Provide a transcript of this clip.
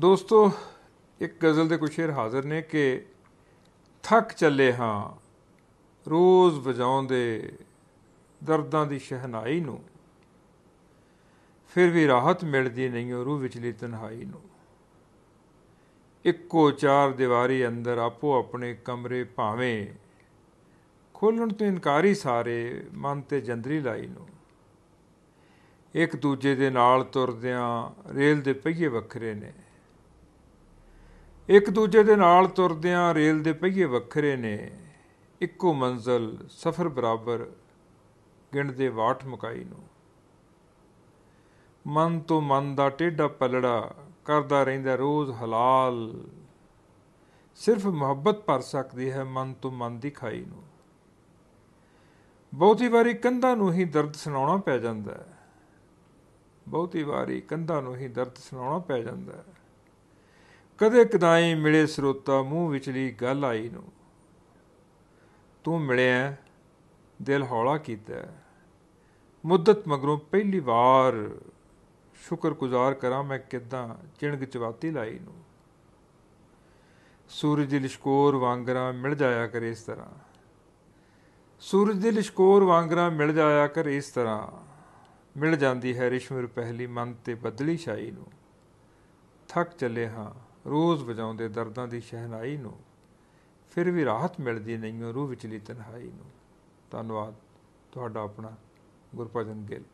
ਦੋਸਤੋ ਇੱਕ ਗਜ਼ਲ ਦੇ ਕੁਝ ਸ਼ੇਰ ਹਾਜ਼ਰ ਨੇ ਕਿ ਥੱਕ ਚੱਲੇ ਹਾਂ ਰੋਜ਼ ਵਜਾਉਂਦੇ ਦਰਦਾਂ ਦੀ ਸ਼ਹਿਨਾਈ ਨੂੰ ਫਿਰ ਵੀ ਰਾਹਤ ਮਿਲਦੀ ਨਹੀਂ ਉਹ ਰੂਹ ਵਿਚਲੀ ਤਨਹਾਈ ਨੂੰ ਇੱਕੋ ਚਾਰ ਦੀਵਾਰੀ ਅੰਦਰ ਆਪੋ ਆਪਣੇ ਕਮਰੇ ਭਾਵੇਂ ਖੋਲਣ ਤੋਂ ਇਨਕਾਰੀ ਸਾਰੇ ਮਨ ਤੇ ਜੰਦਰੀ ਲਾਈ ਨੂੰ ਇੱਕ ਦੂਜੇ ਦੇ ਨਾਲ ਤੁਰਦਿਆਂ ਰੇਲ ਦੇ ਪਹੀਏ ਵੱਖਰੇ ਨੇ ਇੱਕ ਦੂਜੇ ਦੇ ਨਾਲ ਤੁਰਦਿਆਂ ਰੇਲ ਦੇ ਪਹੀਏ ਵੱਖਰੇ ਨੇ ਇੱਕੋ ਮੰਜ਼ਲ ਸਫ਼ਰ ਬਰਾਬਰ ਗਿਣਦੇ ਵਾਟ ਮੁਕਾਈ ਨੂੰ ਮਨ ਤੋਂ ਮਨ ਦਾ ਟੇਡਾ ਪਲੜਾ ਕਰਦਾ ਰਹਿੰਦਾ ਰੋਜ਼ ਹਲਾਲ ਸਿਰਫ ਮੁਹੱਬਤ ਪਰ ਸਕਦੀ ਹੈ ਮਨ ਤੋਂ ਮਨ ਦੀ ਖਾਈ ਨੂੰ ਬਹੁਤੀ ਵਾਰੀ ਕੰਧਾਂ ਨੂੰ ਹੀ ਦਰਦ ਸੁਣਾਉਣਾ ਪੈ ਜਾਂਦਾ ਹੈ ਬਹੁਤੀ ਵਾਰੀ ਕੰਧਾਂ ਨੂੰ ਹੀ ਦਰਦ ਸੁਣਾਉਣਾ ਪੈ ਜਾਂਦਾ ਹੈ ਕਦੇ ਕਦਾਈ ਮਿਲੇ ਸਰੋਤਾ ਮੂੰਹ ਵਿਚਲੀ ਗੱਲ ਆਈ ਨੂੰ ਤੂੰ ਮਿਲਿਆ ਦਿਲ ਹੌਲਾ ਕੀਤਾ ਮੁੱਦਤ ਮਗਰੋਂ ਪਹਿਲੀ ਵਾਰ ਸ਼ੁਕਰਗੁਜ਼ਾਰ ਕਰਾਂ ਮੈਂ ਕਿਦਾਂ ਚਿਣਗ ਚਵਾਤੀ ਲਾਈ ਨੂੰ ਸੂਰਜ ਦੀ ਲਿਸ਼ਕੋਰ ਵਾਂਗਰਾ ਮਿਲ ਜਾਇਆ ਕਰ ਇਸ ਤਰ੍ਹਾਂ ਸੂਰਜ ਦੀ ਲਿਸ਼ਕੋਰ ਵਾਂਗਰਾ ਮਿਲ ਜਾਇਆ ਕਰ ਇਸ ਤਰ੍ਹਾਂ ਮਿਲ ਜਾਂਦੀ ਹੈ ਰਿਸ਼ਮਰ ਪਹਿਲੀ ਮਨ ਤੇ ਬਦਲੀ ਛਾਈ ਨੂੰ ਥੱਕ ਚੱਲੇ ਹਾਂ ਰੋਜ਼ ਵਜਾਉਂਦੇ ਦਰਦਾਂ ਦੀ ਸ਼ਹਿਨਾਈ ਨੂੰ ਫਿਰ ਵੀ ਰਾਹਤ ਮਿਲਦੀ ਨਹੀਂ ਰੂਹ ਵਿਚਲੀ ਤਨਹਾਈ ਨੂੰ ਧੰਨਵਾਦ ਤੁਹਾਡਾ ਆਪਣਾ ਗੁਰਪ੍ਰਜਨ ਗਿੱਲ